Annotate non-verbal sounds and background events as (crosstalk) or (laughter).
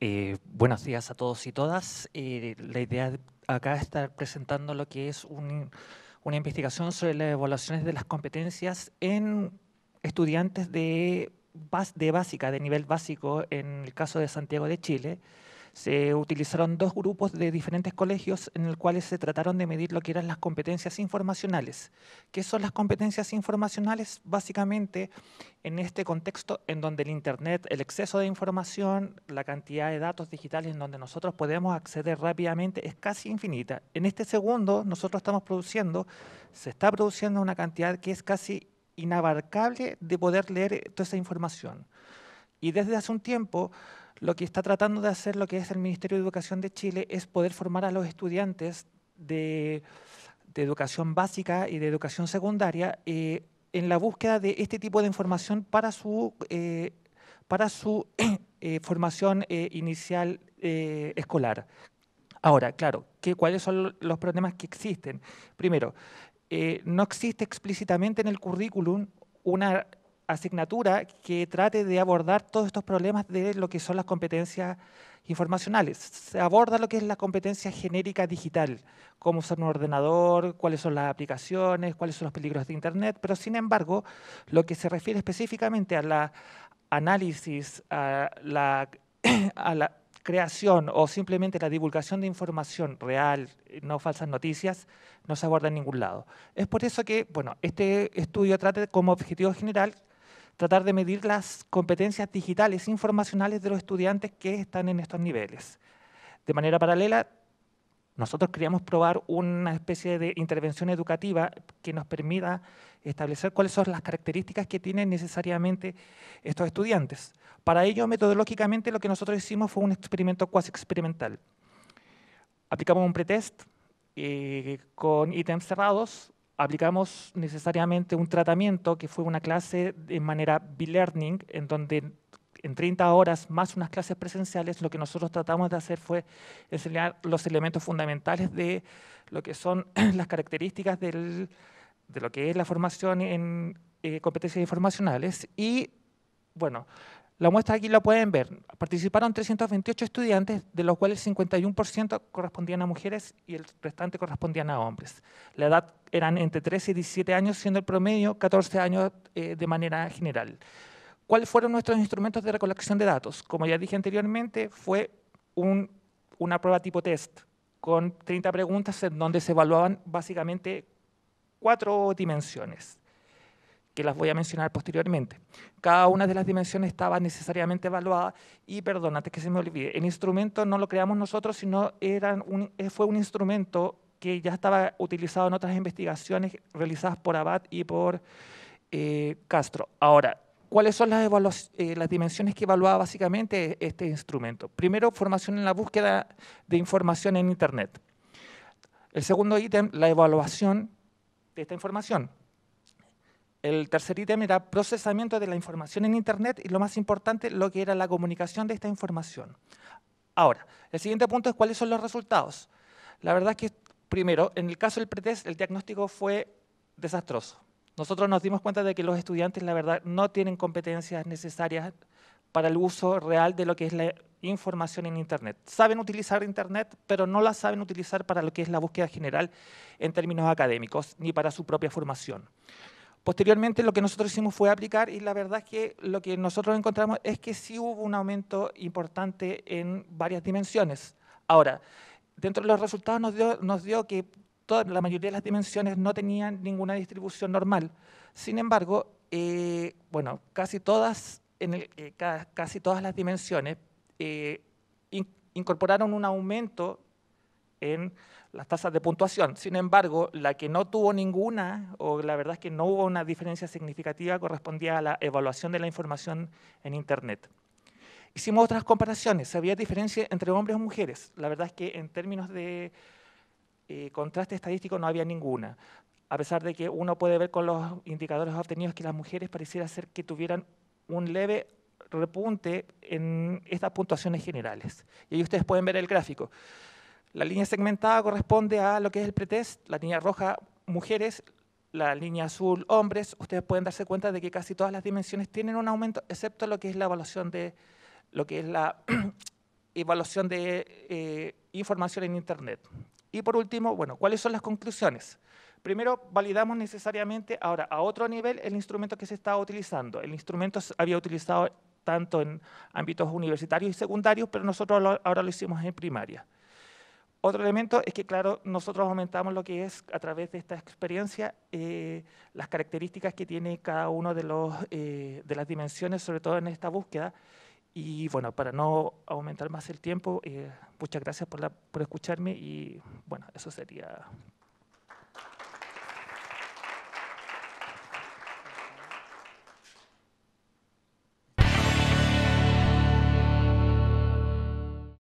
Eh, buenos días a todos y todas. Eh, la idea acá es estar presentando lo que es una investigación sobre las evaluaciones de las competencias en estudiantes de, de básica, de nivel básico, en el caso de Santiago de Chile se utilizaron dos grupos de diferentes colegios en el cuales se trataron de medir lo que eran las competencias informacionales. ¿Qué son las competencias informacionales? Básicamente, en este contexto en donde el Internet, el exceso de información, la cantidad de datos digitales en donde nosotros podemos acceder rápidamente es casi infinita. En este segundo, nosotros estamos produciendo, se está produciendo una cantidad que es casi inabarcable de poder leer toda esa información. Y desde hace un tiempo, lo que está tratando de hacer lo que es el Ministerio de Educación de Chile es poder formar a los estudiantes de, educación básica y de educación secundaria eh, en la búsqueda de este tipo de información para su, eh, para su (clears throat) eh, formación inicial escolar. Ahora, claro, ¿qué, ¿cuáles son los problemas que existen? Primero, no existe explícitamente en el currículum una asignatura que trate de abordar todos estos problemas de lo que son las competencias informacionales. Se aborda lo que es la competencia genérica digital, cómo usar un ordenador, cuáles son las aplicaciones, cuáles son los peligros de Internet, pero sin embargo, lo que se refiere específicamente a la análisis, a la, (clears throat) a la creación o simplemente la divulgación de información real, no falsas noticias, no se aborda en ningún lado. Es por eso que, bueno, este estudio trata como objetivo general tratar de medir las competencias digitales informacionales de los estudiantes que están en estos niveles. De manera paralela, nosotros queríamos probar una especie de intervención educativa que nos permita establecer cuáles son las características que tienen necesariamente estos estudiantes. Para ello, metodológicamente, lo que nosotros hicimos fue un experimento cuasi experimental. Aplicamos un pretest eh, con ítems cerrados, aplicamos necesariamente un tratamiento que fue una clase de manera b learning en donde en 30 horas más unas clases presenciales, lo que nosotros tratamos de hacer fue enseñar los elementos fundamentales de lo que son (clears throat) las características de lo que es la formación en eh, competencias informacionales y, bueno, la muestra aquí la pueden ver. Participaron 328 estudiantes, de los cuales el 51% correspondían a mujeres y el restante correspondían a hombres. La edad eran entre 13 y 17 años, siendo el promedio 14 años eh, de manera general. ¿Cuáles fueron nuestros instrumentos de recolección de datos? Como ya dije anteriormente, fue una prueba tipo test con 30 preguntas en donde se evaluaban básicamente cuatro dimensiones que las voy a mencionar posteriormente. Cada una de las dimensiones estaba necesariamente evaluada y perdón, antes que se me olvide, el instrumento no lo creamos nosotros, sino eran un, eh, fue un instrumento que ya estaba utilizado en otras investigaciones realizadas por Abad y por eh, Castro. Ahora, ¿cuáles son las, eh, las dimensiones que evaluaba básicamente este instrumento? Primero, formación en la búsqueda de información en Internet. El segundo ítem, la evaluación de esta información. El tercer ítem era procesamiento de la información en Internet y lo más importante, lo que era la comunicación de esta información. Ahora, el siguiente punto es cuáles son los resultados. La verdad es que, primero, en el caso del pretest, el diagnóstico fue desastroso. Nosotros nos dimos cuenta de que los estudiantes, la verdad, no tienen competencias necesarias para el uso real de lo que es la información en Internet. Saben utilizar Internet, pero no la saben utilizar para lo que es la búsqueda general en términos académicos, ni para su propia formación. Posteriormente lo que nosotros hicimos fue aplicar y la verdad es que lo que nosotros encontramos es que sí hubo un aumento importante en varias dimensiones. Ahora, dentro de los resultados nos dio, que la mayoría de las dimensiones no tenían ninguna distribución normal. Sin embargo, eh, bueno, casi todas, en eh, casi todas las dimensiones eh, incorporaron un aumento en las tasas de puntuación. Sin embargo, la que no tuvo ninguna, o la verdad es que no hubo una diferencia significativa, correspondía a la evaluación de la información en Internet. Hicimos otras comparaciones, había diferencia entre hombres y mujeres. La verdad es que en términos de eh, contraste estadístico no había ninguna, a pesar de que uno puede ver con los indicadores obtenidos que las mujeres pareciera ser que tuvieran un leve repunte en estas puntuaciones generales. Y ahí ustedes pueden ver el gráfico. La línea segmentada corresponde a lo que es el pretest, la línea roja mujeres, la línea azul hombres. Ustedes pueden darse cuenta de que casi todas las dimensiones tienen un aumento, excepto lo que es la evaluación de lo que es la (clears throat) evaluación de eh, información en Internet. Y por último, bueno, ¿cuáles son las conclusiones? Primero, validamos necesariamente ahora a otro nivel el instrumento que se está utilizando. El instrumento se había utilizado tanto en ámbitos universitarios y secundarios, pero nosotros ahora lo hicimos en primaria. Otro elemento es que, claro, nosotros aumentamos lo que es, a través de esta experiencia, eh, las características que tiene cada uno de, los, eh, de las dimensiones, sobre todo en esta búsqueda. Y bueno, para no aumentar más el tiempo, eh, muchas gracias por, la, por escucharme y bueno, eso sería